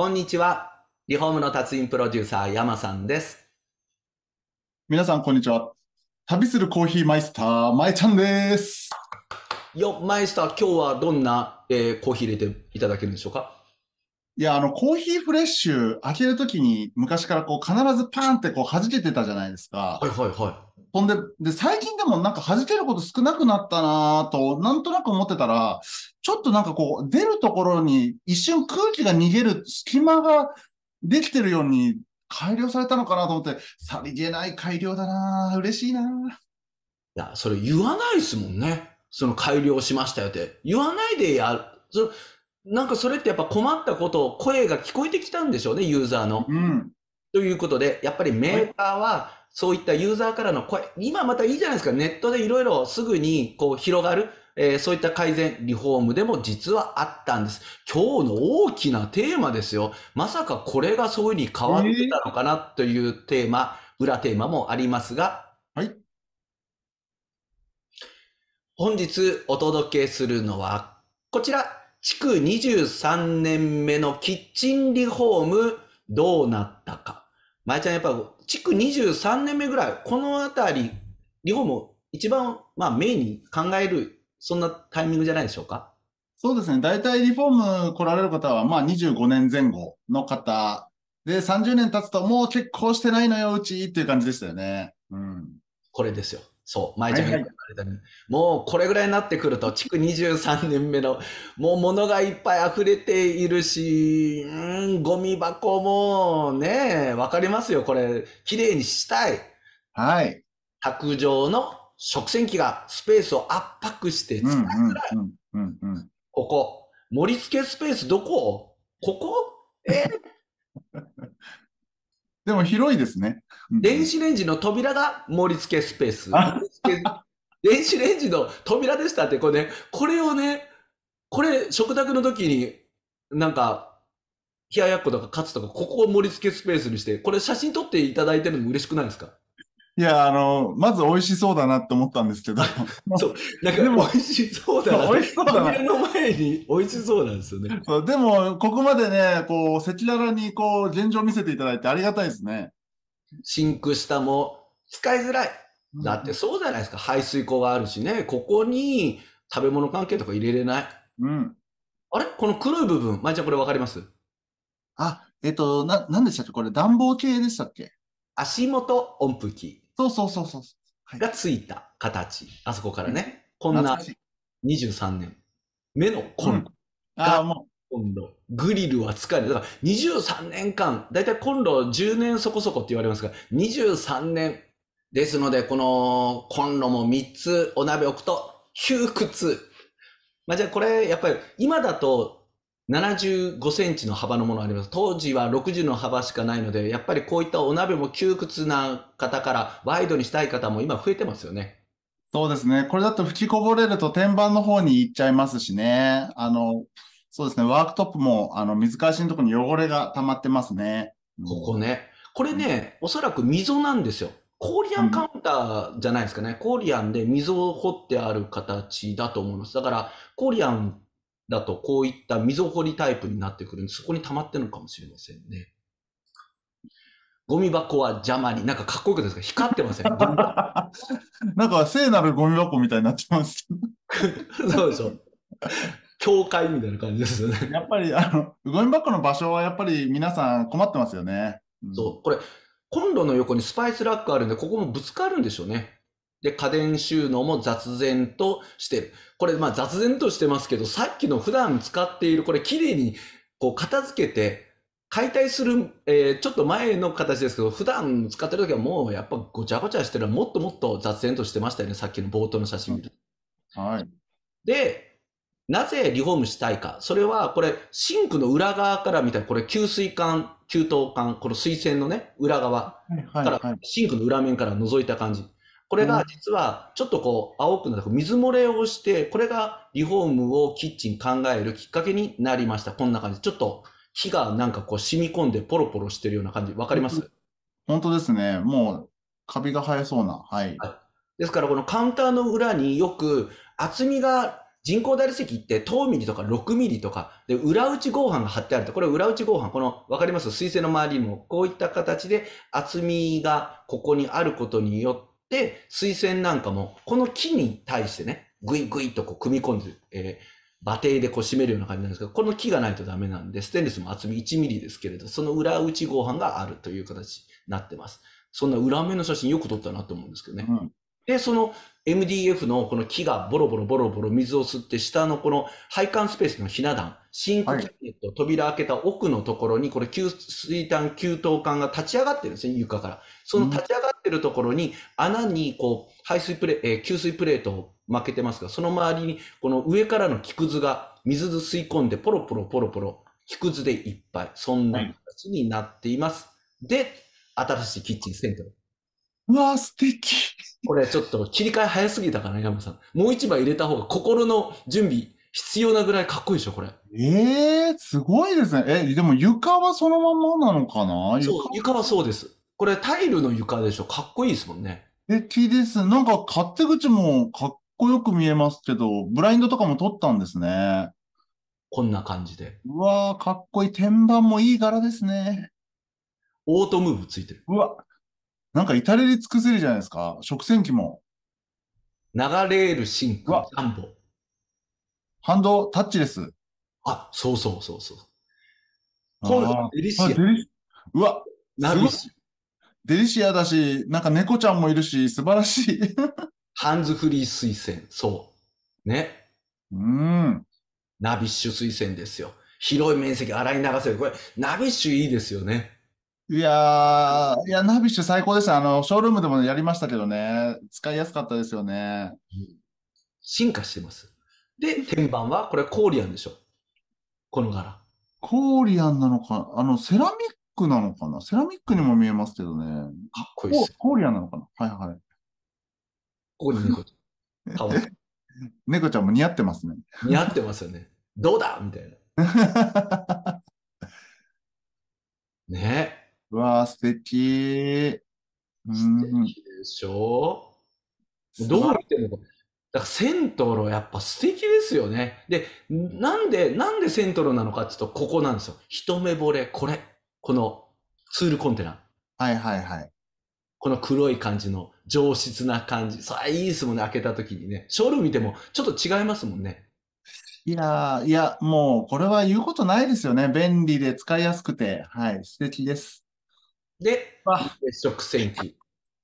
こんにちは。リフォームの達人プロデューサー、山さんです。皆さん、こんにちは。旅するコーヒーマイスター、まえちゃんです。よ、マイスター、今日はどんな、えー、コーヒー入れていただけるんでしょうかいや、あの、コーヒーフレッシュ開けるときに昔からこう必ずパーンってこう弾けてたじゃないですか。はいはいはい。ほんで、で、最近でもなんか弾けること少なくなったなと、なんとなく思ってたら、ちょっとなんかこう、出るところに一瞬空気が逃げる隙間ができてるように改良されたのかなと思って、さりげない改良だな嬉しいないや、それ言わないですもんね。その改良しましたよって。言わないでやる。そなんかそれってやっぱ困ったことを声が聞こえてきたんでしょうね、ユーザーの。うん、ということで、やっぱりメーカーはそういったユーザーからの声、今またいいじゃないですか、ネットでいろいろすぐにこう広がる、えー、そういった改善、リフォームでも実はあったんです。今日の大きなテーマですよ。まさかこれがそういうふうに変わってたのかなというテーマ、えー、裏テーマもありますが、はい。本日お届けするのは、こちら、築23年目のキッチンリフォームどうなったか。前ちゃんやっぱ、築23年目ぐらい、このあたり、日本も一番、まあ、メインに考える、そんなタイミングじゃないでしょうかそうですね。大体リフォーム来られる方は、まあ、25年前後の方で、30年経つともう結婚してないのよ、うちっていう感じでしたよね。うん。これですよ。そう、舞ちゃんが言われたもうこれぐらいになってくると、築23年目の、もう物がいっぱい溢れているし、うん、ゴミ箱もね、わかりますよ、これ、きれいにしたい。はい。卓上の食洗機がスペースを圧迫して使うぐらい。ここ、盛り付けスペースどこここえ でも広いですね。電子レンジの扉が盛り付けスペース。電子レンジの扉でしたって、これね、これをね、これ食卓の時になんか、冷ややっことかカツとか、ここを盛り付けスペースにして、これ写真撮っていただいてるのも嬉しくないですかいや、あの、まず美味しそうだなって思ったんですけど。そう。だから、美味しそうだな。美味しそうだな。の前に美味しそうなんですよね。そうでも、ここまでね、こう、赤裸々に、こう、現状見せていただいてありがたいですね。シンク下も使いづらい。だってそうじゃないですか。うん、排水口があるしね。ここに食べ物関係とか入れれない。うん。あれこの黒い部分。まいちゃんこれわかりますあ、えっと、な、なんでしたっけこれ暖房系でしたっけ足元温風機。そうそうそうそう。はい、がついた形。あそこからね。こんな23年。目のコンロ。うん、ああ、もう。コンロ。グリルは使える。だから23年間、だいたいコンロ10年そこそこって言われますが、23年。ですので、このコンロも3つお鍋置くと窮屈。まあじゃあこれ、やっぱり今だと75センチの幅のものあります。当時は60の幅しかないので、やっぱりこういったお鍋も窮屈な方からワイドにしたい方も今増えてますよね。そうですね。これだと吹きこぼれると天板の方に行っちゃいますしね。あの、そうですね。ワークトップも、あの、水返しのところに汚れが溜まってますね。ここね。これね、うん、おそらく溝なんですよ。コーリアンカウンターじゃないですかね。うん、コーリアンで溝を掘ってある形だと思います。だから、コーリアンだと、こういった溝掘りタイプになってくるんで、そこに溜まってるのかもしれませんね。ゴミ箱は邪魔に、なんかかっこよくですか光ってません なんか聖なるゴミ箱みたいになってます。そうでしょ。教会みたいな感じですよね。やっぱり、あの、ゴミ箱の場所はやっぱり皆さん困ってますよね。うん、そう、これ、コンロの横にスパイスラックあるんで、ここもぶつかるんでしょうね。で、家電収納も雑然としてる。これ、まあ雑然としてますけど、さっきの普段使っている、これ綺麗にこう片付けて、解体する、えー、ちょっと前の形ですけど、普段使ってる時はもうやっぱごちゃごちゃしてるもっともっと雑然としてましたよね、さっきの冒頭の写真見ると。はい。で、なぜリフォームしたいか。それは、これ、シンクの裏側から見たら、これ、給水管、給湯管、この水栓のね、裏側から、シンクの裏面から覗いた感じ。はいはいはいこれが実はちょっとこう青くなって水漏れをして、これがリフォームをキッチン考えるきっかけになりました。こんな感じ。ちょっと火がなんかこう染み込んでポロポロしてるような感じ。わかります本当ですね。もうカビが生えそうな。はい。ですからこのカウンターの裏によく厚みが人工大理石って10ミリとか6ミリとか、で、裏打ち合板が貼ってあると、これ裏打ち合板、この、わかります水星の周りにも、こういった形で厚みがここにあることによって、で、水仙なんかも、この木に対してね、ぐいぐいとこう組み込んで、えー、馬蹄でこう締めるような感じなんですけど、この木がないとダメなんで、ステンレスも厚み1ミリですけれど、その裏打ち合板があるという形になってます。そんな裏目の写真よく撮ったなと思うんですけどね。うん、で、その MDF のこの木がボロボロボロボロ水を吸って下のこの配管スペースのひな壇、シンクキャビネット、扉開けた奥のところにこれ給水管、給湯管が立ち上がってるんですね、床から。その立ち上がってるところに穴にこう排水プレ、えー、給水プレートを負けてますが、その周りにこの上からの木くずが水吸い込んでポロポロポロポロ木くずでいっぱい、そんな形になっています。で、新しいキッチンセント。うわ、素敵。これちょっと切り替え早すぎたかな、ね、山さん。もう一枚入れた方が心の準備必要なぐらいかっこいいでしょ、これ。ええー、すごいですね。え、でも床はそのままなのかなそう、床はそうです。これタイルの床でしょ、かっこいいですもんね。え、T です。なんか勝手口もかっこよく見えますけど、ブラインドとかも取ったんですね。こんな感じで。うわー、かっこいい。天板もいい柄ですね。オートムーブついてる。うわ、なんか至れり尽くせりじゃないですか。食洗機も。流れるシンク、うわジャンボ。ハンドタッチです。あ、そうそうそうそう。今度はデリシア。うわ、なるデリシアだし、なんか猫ちゃんもいるし、素晴らしい。ハンズフリー推薦、そう。ね。うん。ナビッシュ推薦ですよ。広い面積洗い流せる。これ、ナビッシュいいですよね。いやー、いや、ナビッシュ最高でした。あの、ショールームでもやりましたけどね、使いやすかったですよね。進化してます。で、天板は、これコーリアンでしょ。この柄。コーリアンなのか、あの、セラミックなのかなセラミックにも見えますけどね。かっこいいです。コーリアンなのかなはいはい。ここに猫ちゃん。いい。猫ちゃんも似合ってますね。似合ってますよね。どうだみたいな。ねー、素敵。素敵でしょどう見ても、だからセントロやっぱ素敵ですよね。で、なんで、なんでトロなのかっていうと、ここなんですよ。一目惚れ、これ。このツールコンテナ。はいはいはい。この黒い感じの上質な感じ。さあ、いいですもんね。開けた時にね。ショール見てもちょっと違いますもんね。いやいや、もうこれは言うことないですよね。便利で使いやすくて。はい、素敵です。で、食洗機。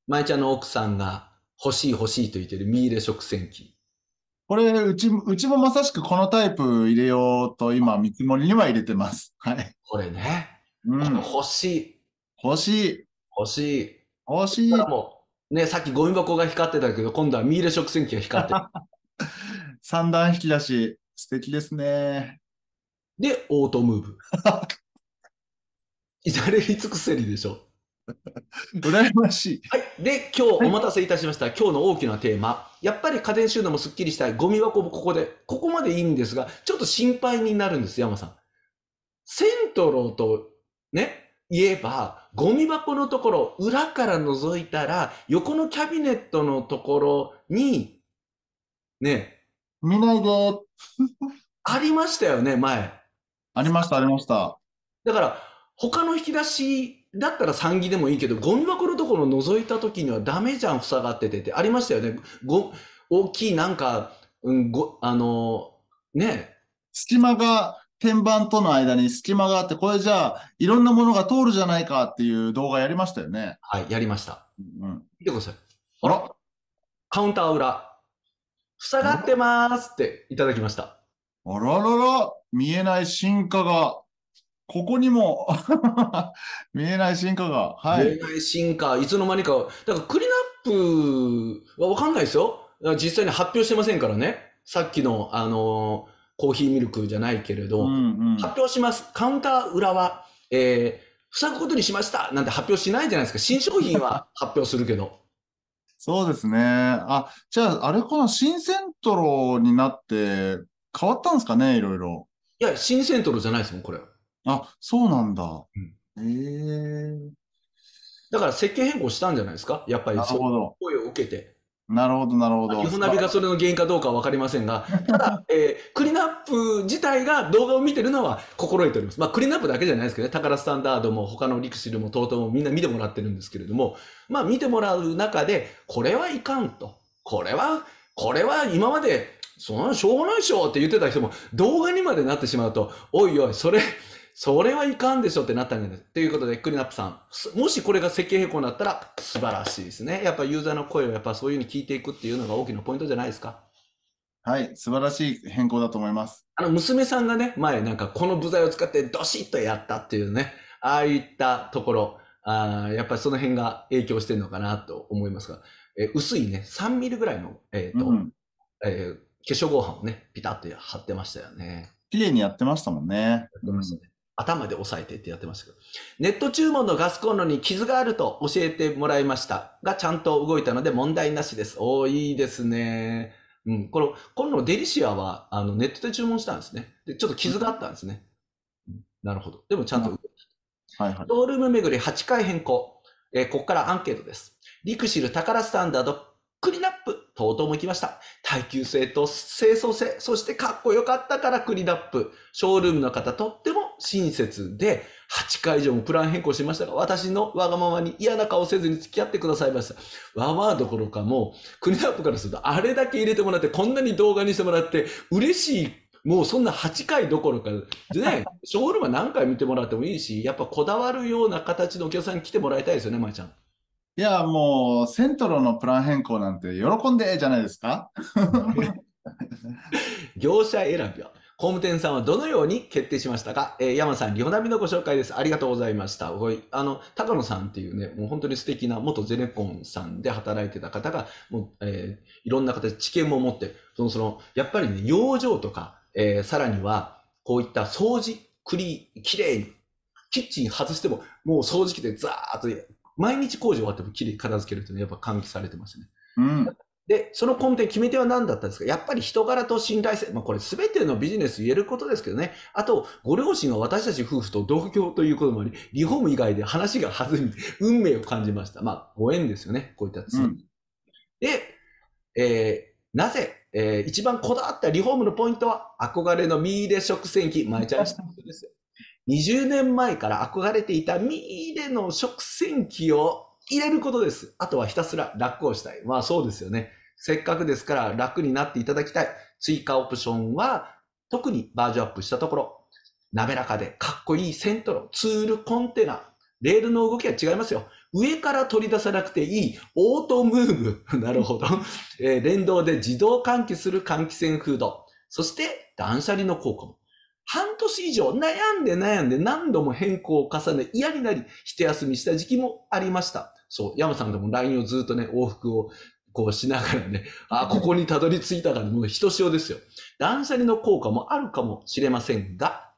舞ちゃんの奥さんが欲しい欲しいと言ってるミーレ食洗機。これ、うち、うちもまさしくこのタイプ入れようと今、見積もりには入れてます。はい。これね。うん。欲しい。欲しい。欲しい。欲しい。もう、ね、さっきゴミ箱が光ってたけど、今度はミーレ食洗機が光ってる。三段引き出し、素敵ですね。で、オートムーブ。至れり尽くせりでしょ。羨ましい。はい。で、今日お待たせいたしました。はい、今日の大きなテーマ。やっぱり家電収納もすっきりしたい。ゴミ箱もここで。ここまでいいんですが、ちょっと心配になるんです、山さん。セントロとね、言えば、ゴミ箱のところ、裏から覗いたら、横のキャビネットのところに、ね。見ないで。ありましたよね、前。ありました、ありました。だから、他の引き出しだったら3ギでもいいけど、ゴミ箱のところ覗いた時にはダメじゃん、塞がっててって。ありましたよね。ご、大きいなんか、うん、ご、あの、ね。隙間が、天板との間に隙間があって、これじゃあ、いろんなものが通るじゃないかっていう動画やりましたよね。はい、やりました。うん。見てください。あらカウンター裏。塞がってますっていただきました。あららら、見えない進化がここにも 見えない進化が、はい、見えない進化、いつの間にか、だからクリーンアップは分かんないですよ、実際に発表してませんからね、さっきの、あのー、コーヒーミルクじゃないけれど、うんうん、発表します、カウンター裏は、えー、塞ぐことにしましたなんて発表しないじゃないですか、新商品は 発表するけど。そうですね。あ、じゃあ、あれこの新セントロになって変わったんですかね、いろいろ。いや、新セントロじゃないですもん、これ。あ、そうなんだ。うん、ええだから設計変更したんじゃないですかやっぱりなるほど。声を受けて。なるほど、なるほど。船火がそれの原因かどうかは分かりませんが、ただ、えー、クリナップ自体が動画を見てるのは心得ております。まあ、クリナップだけじゃないですけどね、宝スタンダードも他のリクシルも TOTO もみんな見てもらってるんですけれども、まあ、見てもらう中で、これはいかんと。これは、これは今まで、そんなしょうがないでしょって言ってた人も、動画にまでなってしまうと、おいおい、それ、それはいかんでしょってなったんじゃないですか。ということで、クリナップさん、もしこれが設計変更になったら素晴らしいですね。やっぱユーザーの声をやっぱそういうふうに聞いていくっていうのが大きなポイントじゃないですか。はい、素晴らしい変更だと思います。あの、娘さんがね、前なんかこの部材を使ってどしっとやったっていうね、ああいったところ、あやっぱりその辺が影響してるのかなと思いますが、え薄いね、3ミリぐらいの、えーと、うん、えー、化粧合板をね、ピタッと貼ってましたよね。綺麗にやってましたもんね。やってましたね。頭で押さえてってやってましたけど、ネット注文のガスコンロに傷があると教えてもらいましたが、ちゃんと動いたので問題なしです。おー、いいですね。うん、この、コンロデリシアは、あの、ネットで注文したんですね。で、ちょっと傷があったんですね。うん、なるほど。でもちゃんと動いた。はいはい。ドールーム巡り8回変更。えー、ここからアンケートです。リクシル、ラスタンダード、クリナップ、とうとうも来ました。耐久性と清掃性、そしてかっこよかったからクリナップ。ショールームの方とっても親切で、8回以上もプラン変更しましたが、私のわがままに嫌な顔せずに付き合ってくださいました。わわどころかもう、クリアップからすると、あれだけ入れてもらって、こんなに動画にしてもらって、嬉しいもうそんな8回どころか、でね、ショールームは何回見てもらってもいいし、やっぱこだわるような形のお客さんに来てもらいたいですよね、まいちゃん。いや、もう、セントロのプラン変更なんて喜んでじゃないですか。業者選びは。工務店さんはどのように決定しましたか、えー、山さん、リホナミのご紹介です。ありがとうございました。ごいあの高野さんっていうね、もう本当に素敵な元ゼネコンさんで働いてた方が、もうえー、いろんな形、知見も持って、そのそのやっぱりね、養生とか、えー、さらにはこういった掃除、クリー、きれいに、キッチン外しても、もう掃除機でザーッと、毎日工事終わってもきれい片付けるというのはやっぱ換気されてますね。うん、で、その根底、決め手は何だったんですかやっぱり人柄と信頼性。まあ、これ全てのビジネス言えることですけどね。あと、ご両親は私たち夫婦と同居ということもあり、リフォーム以外で話が弾み、運命を感じました。まあ、ご縁ですよね。こういったつ、うん、で、えー、なぜ、えー、一番こだわったリフォームのポイントは、憧れのミーレ食洗機。前ちゃんしたことですよ。20 年前から憧れていたミーレの食洗機を入れることです。あとはひたすら楽をしたい。まあそうですよね。せっかくですから楽になっていただきたい。追加オプションは、特にバージョンアップしたところ、滑らかでかっこいいセントロ、ツールコンテナ、レールの動きは違いますよ。上から取り出さなくていいオートムーブ。なるほど、えー、連動で自動換気する換気扇フード。そして断捨離の効果も。半年以上悩んで悩んで何度も変更を重ね、嫌になり、一休みした時期もありました。そう、山さんとも LINE をずっとね、往復をこうしながらね、あ、ここにたどり着いたから、もうひとしおですよ。断捨離の効果もあるかもしれませんが、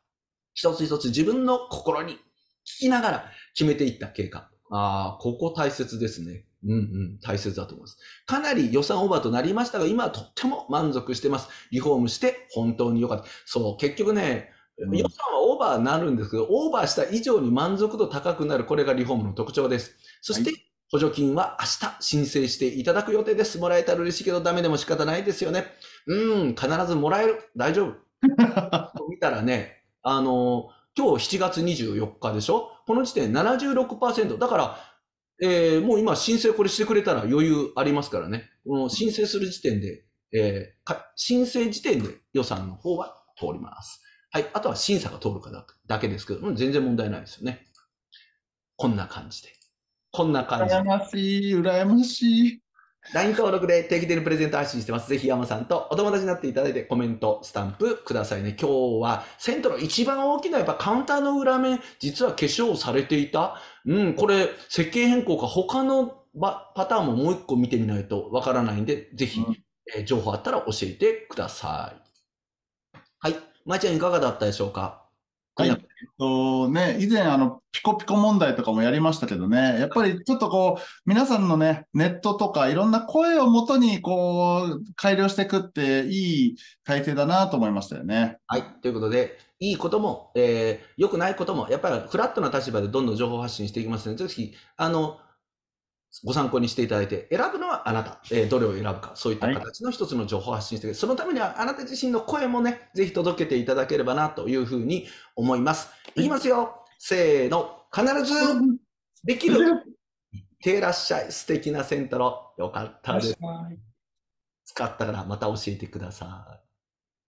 一つ一つ自分の心に聞きながら決めていった経過。ああ、ここ大切ですね。うんうん、大切だと思います。かなり予算オーバーとなりましたが、今はとっても満足してます。リフォームして本当に良かった。そう、結局ね、予算はオーバーになるんですけど、オーバーした以上に満足度高くなる、これがリフォームの特徴です。そして、補助金は明日申請していただく予定です。もらえたら嬉しいけどダメでも仕方ないですよね。うん、必ずもらえる。大丈夫。見たらね、あの、今日7月24日でしょこの時点76%。だから、えー、もう今申請これしてくれたら余裕ありますからね。この申請する時点で、えー、申請時点で予算の方は通ります。はい。あとは審査が通るかだけですけど、も、全然問題ないですよね。こんな感じで。こんな感じで。羨ましい、羨ましい。LINE 登録で定期的にプレゼント発信してます。ぜひ山さんとお友達になっていただいてコメント、スタンプくださいね。今日は銭湯の一番大きなやっぱカウンターの裏面、実は化粧されていた。うん、これ設計変更か他のパターンももう一個見てみないとわからないんで、ぜひ、うん、え情報あったら教えてください。はい。まいちゃんいかがだったでしょうかはい、えっとね、以前あの、ピコピコ問題とかもやりましたけどね、やっぱりちょっとこう、皆さんのね、ネットとかいろんな声をもとに、こう、改良していくっていい体制だなと思いましたよね。はい、ということで、いいことも、えー、良くないことも、やっぱりフラットな立場でどんどん情報発信していきますので、ぜひ、あの、ご参考にしていただいて、選ぶのはあなた、えー、どれを選ぶか、そういった形の一つの情報を発信して、はい、そのためにはあなた自身の声もね、ぜひ届けていただければなというふうに思います。言いますよ、せーの、必ずできる。いってらっしゃい、素敵なセンタロ、よかったです。使ったからまた教えてください。